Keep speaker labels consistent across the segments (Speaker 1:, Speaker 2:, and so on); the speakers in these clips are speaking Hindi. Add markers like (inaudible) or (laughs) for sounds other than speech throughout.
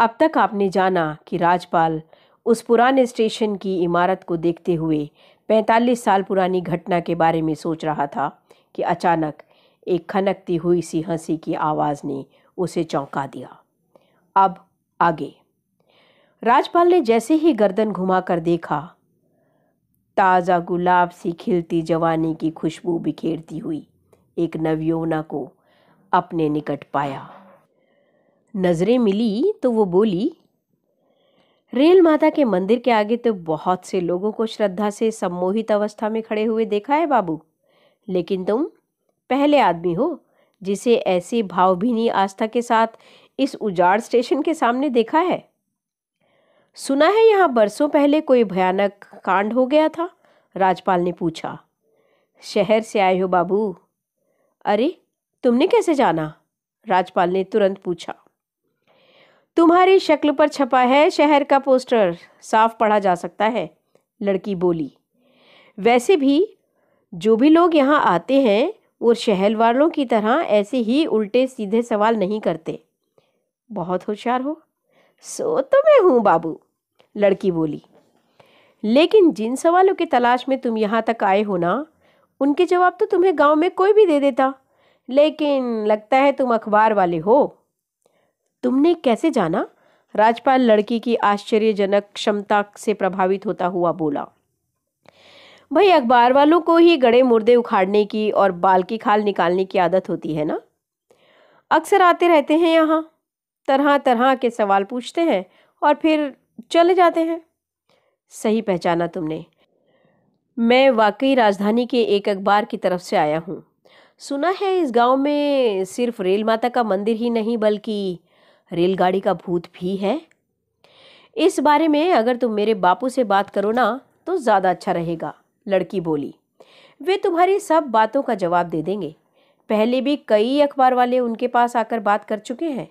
Speaker 1: अब तक आपने जाना कि राजपाल उस पुराने स्टेशन की इमारत को देखते हुए 45 साल पुरानी घटना के बारे में सोच रहा था कि अचानक एक खनकती हुई सी हंसी की आवाज़ ने उसे चौंका दिया अब आगे राजपाल ने जैसे ही गर्दन घुमाकर देखा ताज़ा गुलाब सी खिलती जवानी की खुशबू बिखेरती हुई एक नवयोना को अपने निकट पाया नज़रें मिली तो वो बोली रेल माता के मंदिर के आगे तो बहुत से लोगों को श्रद्धा से सम्मोहित अवस्था में खड़े हुए देखा है बाबू लेकिन तुम पहले आदमी हो जिसे ऐसे भावभीनी आस्था के साथ इस उजाड़ स्टेशन के सामने देखा है सुना है यहाँ बरसों पहले कोई भयानक कांड हो गया था राजपाल ने पूछा शहर से आए हो बाबू अरे तुमने कैसे जाना राजपाल ने तुरंत पूछा तुम्हारी शक्ल पर छपा है शहर का पोस्टर साफ पढ़ा जा सकता है लड़की बोली वैसे भी जो भी लोग यहाँ आते हैं वो शहर वालों की तरह ऐसे ही उल्टे सीधे सवाल नहीं करते बहुत होशियार हो सो तो मैं हूँ बाबू लड़की बोली लेकिन जिन सवालों की तलाश में तुम यहाँ तक आए हो ना उनके जवाब तो तुम्हें गांव में कोई भी दे देता लेकिन लगता है तुम अखबार वाले हो तुमने कैसे जाना राजपाल लड़की की आश्चर्यजनक क्षमता से प्रभावित होता हुआ बोला भाई अखबार वालों को ही गड़े मुर्दे उखाड़ने की और बाल की खाल निकालने की आदत होती है ना अक्सर आते रहते हैं यहाँ तरह तरह के सवाल पूछते हैं और फिर चले जाते हैं सही पहचाना तुमने मैं वाकई राजधानी के एक अखबार की तरफ से आया हूँ सुना है इस गांव में सिर्फ रेल माता का मंदिर ही नहीं बल्कि रेलगाड़ी का भूत भी है इस बारे में अगर तुम मेरे बापू से बात करो ना तो ज़्यादा अच्छा रहेगा लड़की बोली वे तुम्हारी सब बातों का जवाब दे देंगे पहले भी कई अखबार वाले उनके पास आकर बात कर चुके हैं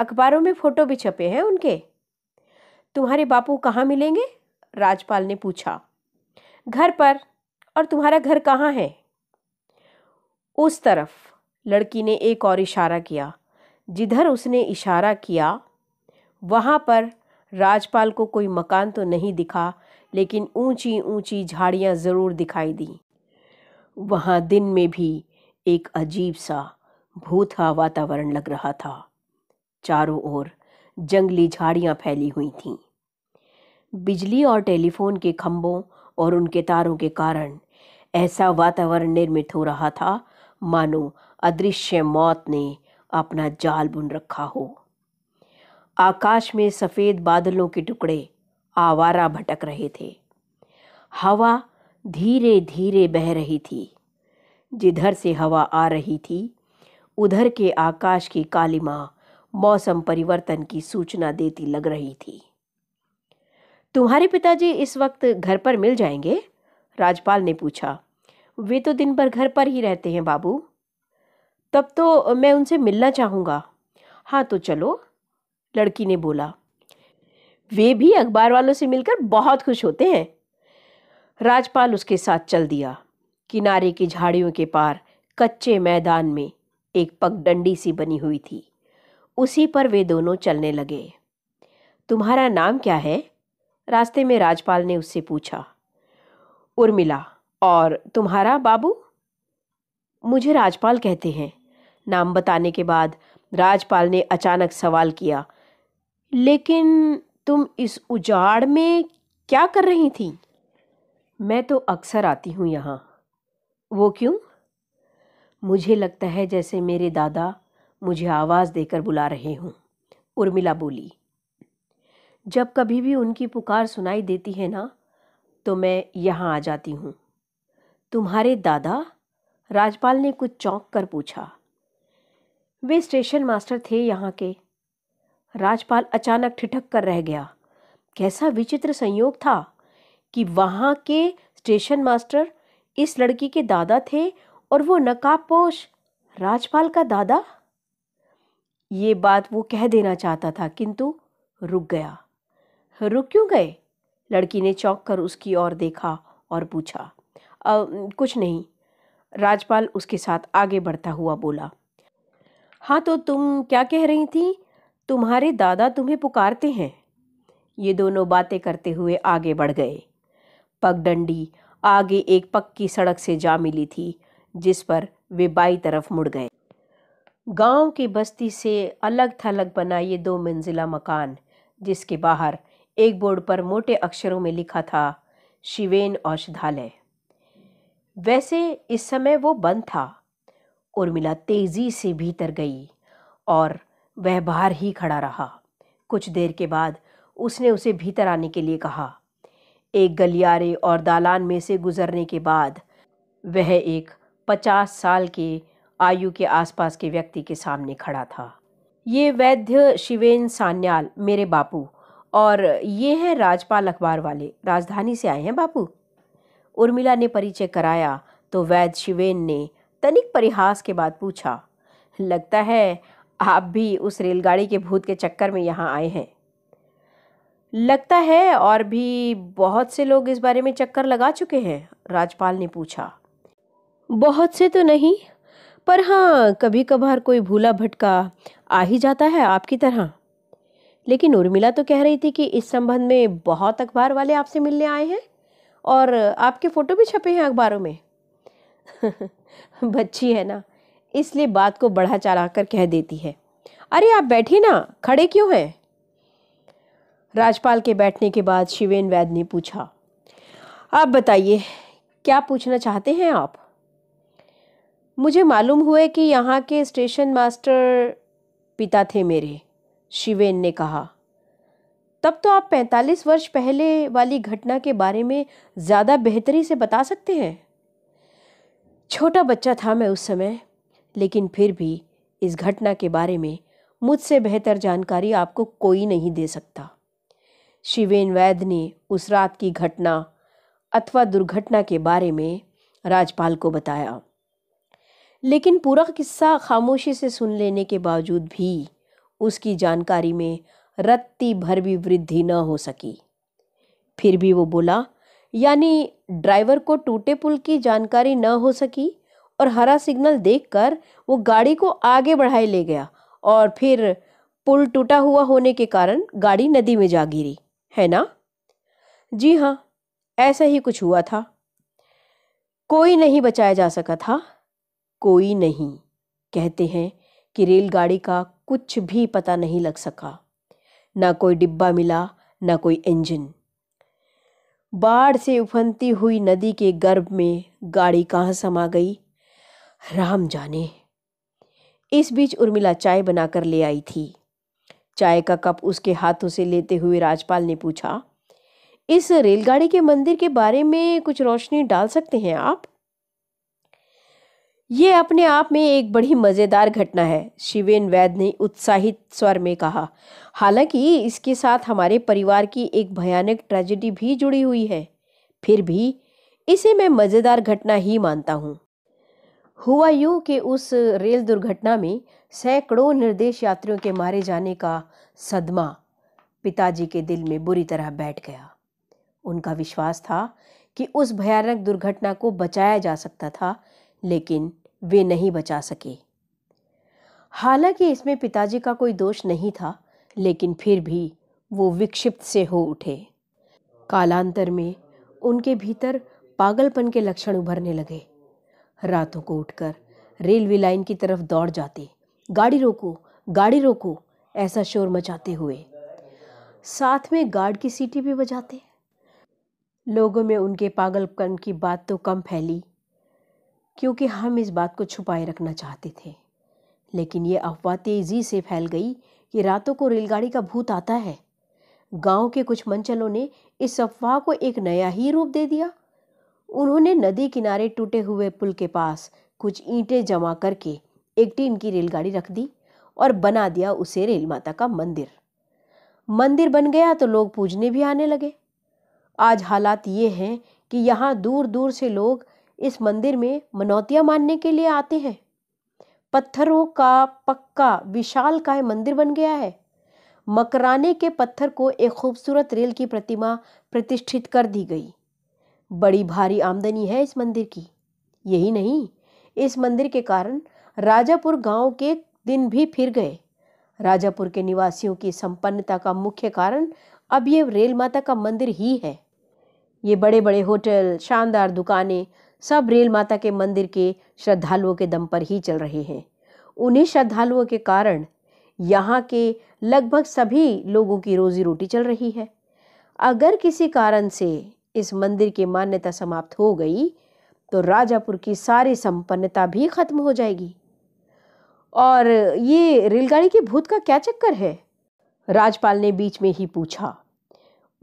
Speaker 1: अखबारों में फ़ोटो भी छपे हैं उनके तुम्हारे बापू कहाँ मिलेंगे राजपाल ने पूछा घर पर और तुम्हारा घर कहाँ है उस तरफ लड़की ने एक और इशारा किया जिधर उसने इशारा किया वहाँ पर राजपाल को कोई मकान तो नहीं दिखा लेकिन ऊंची ऊंची झाड़ियाँ ज़रूर दिखाई दी वहाँ दिन में भी एक अजीब सा भूथा वातावरण लग रहा था चारों ओर जंगली झाड़ियाँ फैली हुई थीं बिजली और टेलीफोन के खम्भों और उनके तारों के कारण ऐसा वातावरण निर्मित हो रहा था मानो अदृश्य मौत ने अपना जाल बुन रखा हो आकाश में सफ़ेद बादलों के टुकड़े आवारा भटक रहे थे हवा धीरे धीरे बह रही थी जिधर से हवा आ रही थी उधर के आकाश की काली माँ मौसम परिवर्तन की सूचना देती लग रही थी तुम्हारे पिताजी इस वक्त घर पर मिल जाएंगे राजपाल ने पूछा वे तो दिन भर घर पर ही रहते हैं बाबू तब तो मैं उनसे मिलना चाहूँगा हाँ तो चलो लड़की ने बोला वे भी अखबार वालों से मिलकर बहुत खुश होते हैं राजपाल उसके साथ चल दिया किनारे की झाड़ियों के पार कच्चे मैदान में एक पगडंडी सी बनी हुई थी उसी पर वे दोनों चलने लगे तुम्हारा नाम क्या है रास्ते में राजपाल ने उससे पूछा उर्मिला और तुम्हारा बाबू मुझे राजपाल कहते हैं नाम बताने के बाद राजपाल ने अचानक सवाल किया लेकिन तुम इस उजाड़ में क्या कर रही थी मैं तो अक्सर आती हूँ यहाँ वो क्यों मुझे लगता है जैसे मेरे दादा मुझे आवाज़ देकर बुला रहे हों उर्मिला बोली जब कभी भी उनकी पुकार सुनाई देती है ना तो मैं यहाँ आ जाती हूँ तुम्हारे दादा राजपाल ने कुछ चौंक कर पूछा वे स्टेशन मास्टर थे यहाँ के राजपाल अचानक ठिठक कर रह गया कैसा विचित्र संयोग था कि वहाँ के स्टेशन मास्टर इस लड़की के दादा थे और वो नकाबपोश राजपाल का दादा ये बात वो कह देना चाहता था किंतु रुक गया रुक क्यों गए लड़की ने चौंक कर उसकी ओर देखा और पूछा कुछ नहीं राजपाल उसके साथ आगे बढ़ता हुआ बोला हाँ तो तुम क्या कह रही थी तुम्हारे दादा तुम्हें पुकारते हैं ये दोनों बातें करते हुए आगे बढ़ गए पगडंडी आगे एक पक्की सड़क से जा मिली थी जिस पर वे बाई तरफ मुड़ गए गांव की बस्ती से अलग थलग बना ये दो मंजिला मकान जिसके बाहर एक बोर्ड पर मोटे अक्षरों में लिखा था शिवेन औषधालय वैसे इस समय वो बंद था उर्मिला तेज़ी से भीतर गई और वह बाहर ही खड़ा रहा कुछ देर के बाद उसने उसे भीतर आने के लिए कहा एक गलियारे और दालान में से गुजरने के बाद वह एक पचास साल के आयु के आसपास के व्यक्ति के सामने खड़ा था ये वैद्य शिवेन सान्याल मेरे बापू और ये हैं राजपाल अखबार वाले राजधानी से आए हैं बापू उर्मिला ने परिचय कराया तो वैद्य शिवेन ने तनिक परिहास के बाद पूछा लगता है आप भी उस रेलगाड़ी के भूत के चक्कर में यहाँ आए हैं लगता है और भी बहुत से लोग इस बारे में चक्कर लगा चुके हैं राजपाल ने पूछा बहुत से तो नहीं पर हाँ कभी कभार कोई भूला भटका आ ही जाता है आपकी तरह लेकिन उर्मिला तो कह रही थी कि इस संबंध में बहुत अखबार वाले आपसे मिलने आए हैं और आपके फ़ोटो भी छपे हैं अखबारों में (laughs) बच्ची है ना इसलिए बात को बढ़ा चढ़ा कर कह देती है अरे आप बैठिए ना खड़े क्यों हैं राजपाल के बैठने के बाद शिवेन वैद ने पूछा आप बताइए क्या पूछना चाहते हैं आप मुझे मालूम हुए कि यहाँ के स्टेशन मास्टर पिता थे मेरे शिवेन ने कहा तब तो आप पैंतालीस वर्ष पहले वाली घटना के बारे में ज़्यादा बेहतरी से बता सकते हैं छोटा बच्चा था मैं उस समय लेकिन फिर भी इस घटना के बारे में मुझसे बेहतर जानकारी आपको कोई नहीं दे सकता शिवेन वैद्य ने उस रात की घटना अथवा दुर्घटना के बारे में राजपाल को बताया लेकिन पूरा किस्सा खामोशी से सुन लेने के बावजूद भी उसकी जानकारी में रत्ती भर भी वृद्धि न हो सकी फिर भी वो बोला यानी ड्राइवर को टूटे पुल की जानकारी न हो सकी और हरा सिग्नल देखकर वो गाड़ी को आगे बढ़ाए ले गया और फिर पुल टूटा हुआ होने के कारण गाड़ी नदी में जा गिरी है ना जी हाँ ऐसा ही कुछ हुआ था कोई नहीं बचाया जा सका था कोई नहीं कहते हैं कि रेलगाड़ी का कुछ भी पता नहीं लग सका ना कोई डिब्बा मिला ना कोई इंजन बाढ़ से उफनती हुई नदी के गर्भ में गाड़ी कहाँ समा गई राम जाने इस बीच उर्मिला चाय बनाकर ले आई थी चाय का कप उसके हाथों से लेते हुए राजपाल ने पूछा इस रेलगाड़ी के मंदिर के बारे में कुछ रोशनी डाल सकते हैं आप ये अपने आप में एक बड़ी मज़ेदार घटना है शिवेन वैद्य ने उत्साहित स्वर में कहा हालांकि इसके साथ हमारे परिवार की एक भयानक ट्रेजेडी भी जुड़ी हुई है फिर भी इसे मैं मज़ेदार घटना ही मानता हूँ हुआ यूं कि उस रेल दुर्घटना में सैकड़ों निर्देश यात्रियों के मारे जाने का सदमा पिताजी के दिल में बुरी तरह बैठ गया उनका विश्वास था कि उस भयानक दुर्घटना को बचाया जा सकता था लेकिन वे नहीं बचा सके हालांकि इसमें पिताजी का कोई दोष नहीं था लेकिन फिर भी वो विक्षिप्त से हो उठे कालांतर में उनके भीतर पागलपन के लक्षण उभरने लगे रातों को उठकर रेलवे लाइन की तरफ दौड़ जाते गाड़ी रोको गाड़ी रोको ऐसा शोर मचाते हुए साथ में गार्ड की सीटी भी बजाते लोगों में उनके पागलपन की बात तो कम फैली क्योंकि हम इस बात को छुपाए रखना चाहते थे लेकिन ये अफवाह तेज़ी से फैल गई कि रातों को रेलगाड़ी का भूत आता है गांव के कुछ मंचलों ने इस अफवाह को एक नया ही रूप दे दिया उन्होंने नदी किनारे टूटे हुए पुल के पास कुछ ईंटें जमा करके एक टीन की रेलगाड़ी रख दी और बना दिया उसे रेल माता का मंदिर मंदिर बन गया तो लोग पूजने भी आने लगे आज हालात ये हैं कि यहाँ दूर दूर से लोग इस मंदिर में मनौतियाँ मानने के लिए आते हैं पत्थरों का पक्का विशाल विशालकाय मंदिर बन गया है मकराने के पत्थर को एक खूबसूरत रेल की प्रतिमा प्रतिष्ठित कर दी गई बड़ी भारी आमदनी है इस मंदिर की यही नहीं इस मंदिर के कारण राजापुर गांव के दिन भी फिर गए राजापुर के निवासियों की संपन्नता का मुख्य कारण अब ये रेल माता का मंदिर ही है ये बड़े बड़े होटल शानदार दुकानें सब रेल माता के मंदिर के श्रद्धालुओं के दम पर ही चल रहे हैं उन्हीं श्रद्धालुओं के कारण यहाँ के लगभग सभी लोगों की रोजी रोटी चल रही है अगर किसी कारण से इस मंदिर की मान्यता समाप्त हो गई तो राजापुर की सारी संपन्नता भी खत्म हो जाएगी और ये रेलगाड़ी के भूत का क्या चक्कर है राजपाल ने बीच में ही पूछा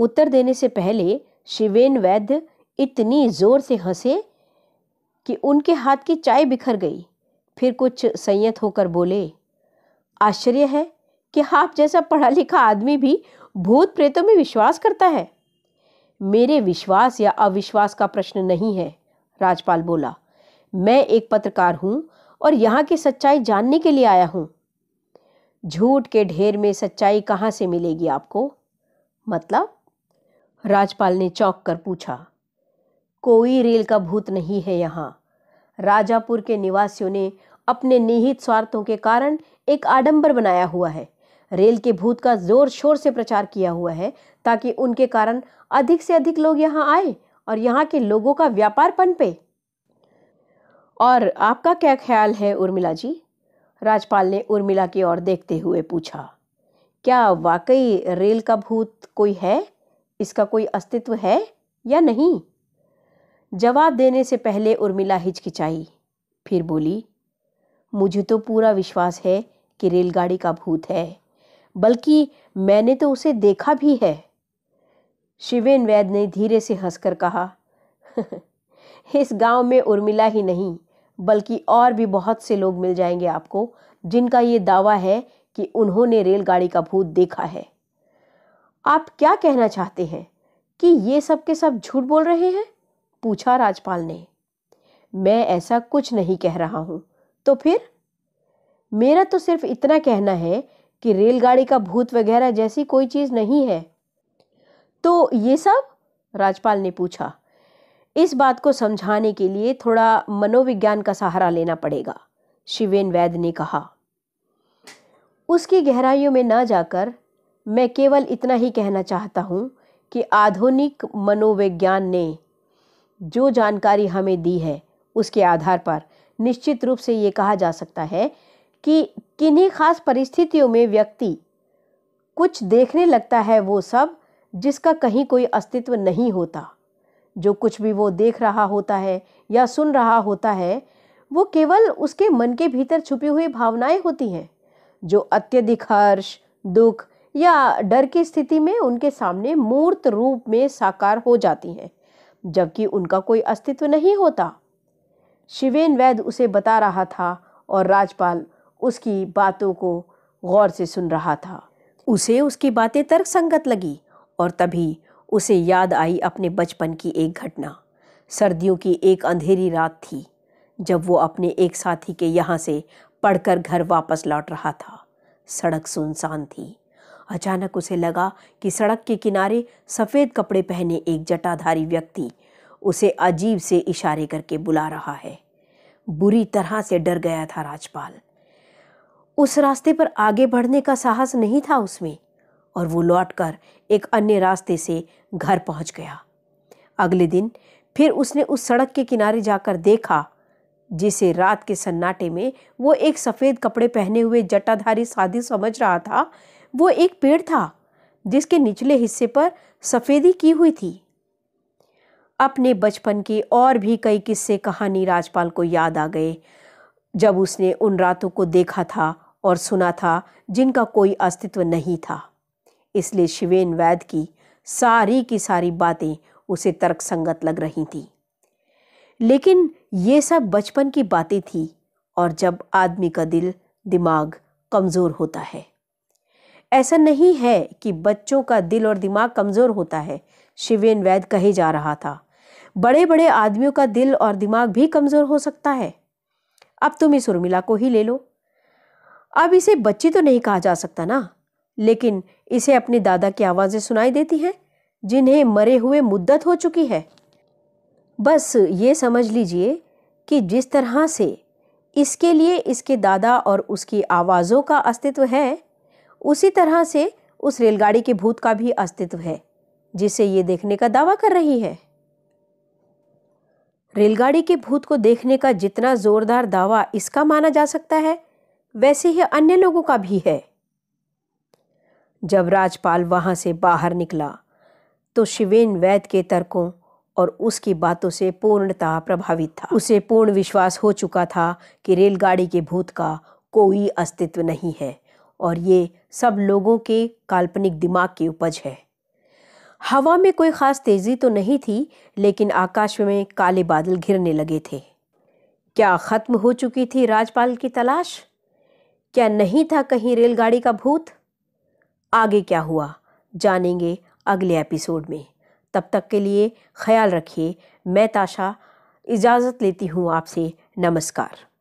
Speaker 1: उत्तर देने से पहले शिवेन वैद्य इतनी जोर से हंसे कि उनके हाथ की चाय बिखर गई फिर कुछ संयत होकर बोले आश्चर्य है कि आप जैसा पढ़ा लिखा आदमी भी भूत प्रेतों में विश्वास करता है मेरे विश्वास या अविश्वास का प्रश्न नहीं है राजपाल बोला मैं एक पत्रकार हूँ और यहाँ की सच्चाई जानने के लिए आया हूँ झूठ के ढेर में सच्चाई कहाँ से मिलेगी आपको मतलब राजपाल ने चौंक कर पूछा कोई रेल का भूत नहीं है यहाँ राजापुर के निवासियों ने अपने निहित स्वार्थों के कारण एक आडंबर बनाया हुआ है रेल के भूत का जोर शोर से प्रचार किया हुआ है ताकि उनके कारण अधिक से अधिक लोग यहाँ आए और यहाँ के लोगों का व्यापार पनपे और आपका क्या ख्याल है उर्मिला जी राजपाल ने उर्मिला की ओर देखते हुए पूछा क्या वाकई रेल का भूत कोई है इसका कोई अस्तित्व है या नहीं जवाब देने से पहले उर्मिला हिचकिचाई फिर बोली मुझे तो पूरा विश्वास है कि रेलगाड़ी का भूत है बल्कि मैंने तो उसे देखा भी है शिवेन वैद ने धीरे से हंसकर कहा (laughs) इस गांव में उर्मिला ही नहीं बल्कि और भी बहुत से लोग मिल जाएंगे आपको जिनका ये दावा है कि उन्होंने रेलगाड़ी का भूत देखा है आप क्या कहना चाहते हैं कि ये सब के सब झूठ बोल रहे हैं पूछा राजपाल ने मैं ऐसा कुछ नहीं कह रहा हूं तो फिर मेरा तो सिर्फ इतना कहना है कि रेलगाड़ी का भूत वगैरह जैसी कोई चीज़ नहीं है तो ये सब राजपाल ने पूछा इस बात को समझाने के लिए थोड़ा मनोविज्ञान का सहारा लेना पड़ेगा शिवेन वैद ने कहा उसकी गहराइयों में ना जाकर मैं केवल इतना ही कहना चाहता हूं कि आधुनिक मनोविज्ञान ने जो जानकारी हमें दी है उसके आधार पर निश्चित रूप से ये कहा जा सकता है कि किन्हीं खास परिस्थितियों में व्यक्ति कुछ देखने लगता है वो सब जिसका कहीं कोई अस्तित्व नहीं होता जो कुछ भी वो देख रहा होता है या सुन रहा होता है वो केवल उसके मन के भीतर छुपी हुई भावनाएं होती हैं जो अत्यधिक हर्ष दुख या डर की स्थिति में उनके सामने मूर्त रूप में साकार हो जाती हैं जबकि उनका कोई अस्तित्व नहीं होता शिवेन वैद्य उसे बता रहा था और राजपाल उसकी बातों को गौर से सुन रहा था उसे उसकी बातें तर्कसंगत लगी और तभी उसे याद आई अपने बचपन की एक घटना सर्दियों की एक अंधेरी रात थी जब वो अपने एक साथी के यहाँ से पढ़कर घर वापस लौट रहा था सड़क सुनसान थी अचानक उसे लगा कि सड़क के किनारे सफ़ेद कपड़े पहने एक जटाधारी व्यक्ति उसे अजीब से इशारे करके बुला रहा है बुरी तरह से डर गया था राजपाल उस रास्ते पर आगे बढ़ने का साहस नहीं था उसमें और वो लौटकर एक अन्य रास्ते से घर पहुंच गया अगले दिन फिर उसने उस सड़क के किनारे जाकर देखा जिसे रात के सन्नाटे में वो एक सफ़ेद कपड़े पहने हुए जटाधारी साधु समझ रहा था वो एक पेड़ था जिसके निचले हिस्से पर सफ़ेदी की हुई थी अपने बचपन के और भी कई किस्से कहानी राजपाल को याद आ गए जब उसने उन रातों को देखा था और सुना था जिनका कोई अस्तित्व नहीं था इसलिए शिवेन वैद की सारी की सारी बातें उसे तर्क संगत लग रही थी लेकिन ये सब बचपन की बातें थी और जब आदमी का दिल दिमाग कमज़ोर होता है ऐसा नहीं है कि बच्चों का दिल और दिमाग कमज़ोर होता है शिवेन वैद कहे जा रहा था बड़े बड़े आदमियों का दिल और दिमाग भी कमज़ोर हो सकता है अब तुम इस उर्मिला को ही ले लो अब इसे बच्ची तो नहीं कहा जा सकता ना लेकिन इसे अपने दादा की आवाज़ें सुनाई देती हैं जिन्हें मरे हुए मुद्दत हो चुकी है बस ये समझ लीजिए कि जिस तरह से इसके लिए इसके दादा और उसकी आवाज़ों का अस्तित्व है उसी तरह से उस रेलगाड़ी के भूत का भी अस्तित्व है जिसे ये देखने का दावा कर रही है रेलगाड़ी के भूत को देखने का जितना जोरदार दावा इसका माना जा सकता है वैसे ही अन्य लोगों का भी है जब राजपाल वहां से बाहर निकला तो शिवेन वैद के तर्कों और उसकी बातों से पूर्णतः प्रभावित था उसे पूर्ण विश्वास हो चुका था कि रेलगाड़ी के भूत का कोई अस्तित्व नहीं है और ये सब लोगों के काल्पनिक दिमाग की उपज है हवा में कोई ख़ास तेज़ी तो नहीं थी लेकिन आकाश में काले बादल घिरने लगे थे क्या ख़त्म हो चुकी थी राजपाल की तलाश क्या नहीं था कहीं रेलगाड़ी का भूत आगे क्या हुआ जानेंगे अगले एपिसोड में तब तक के लिए ख्याल रखिए मैं ताशा इजाज़त लेती हूँ आपसे नमस्कार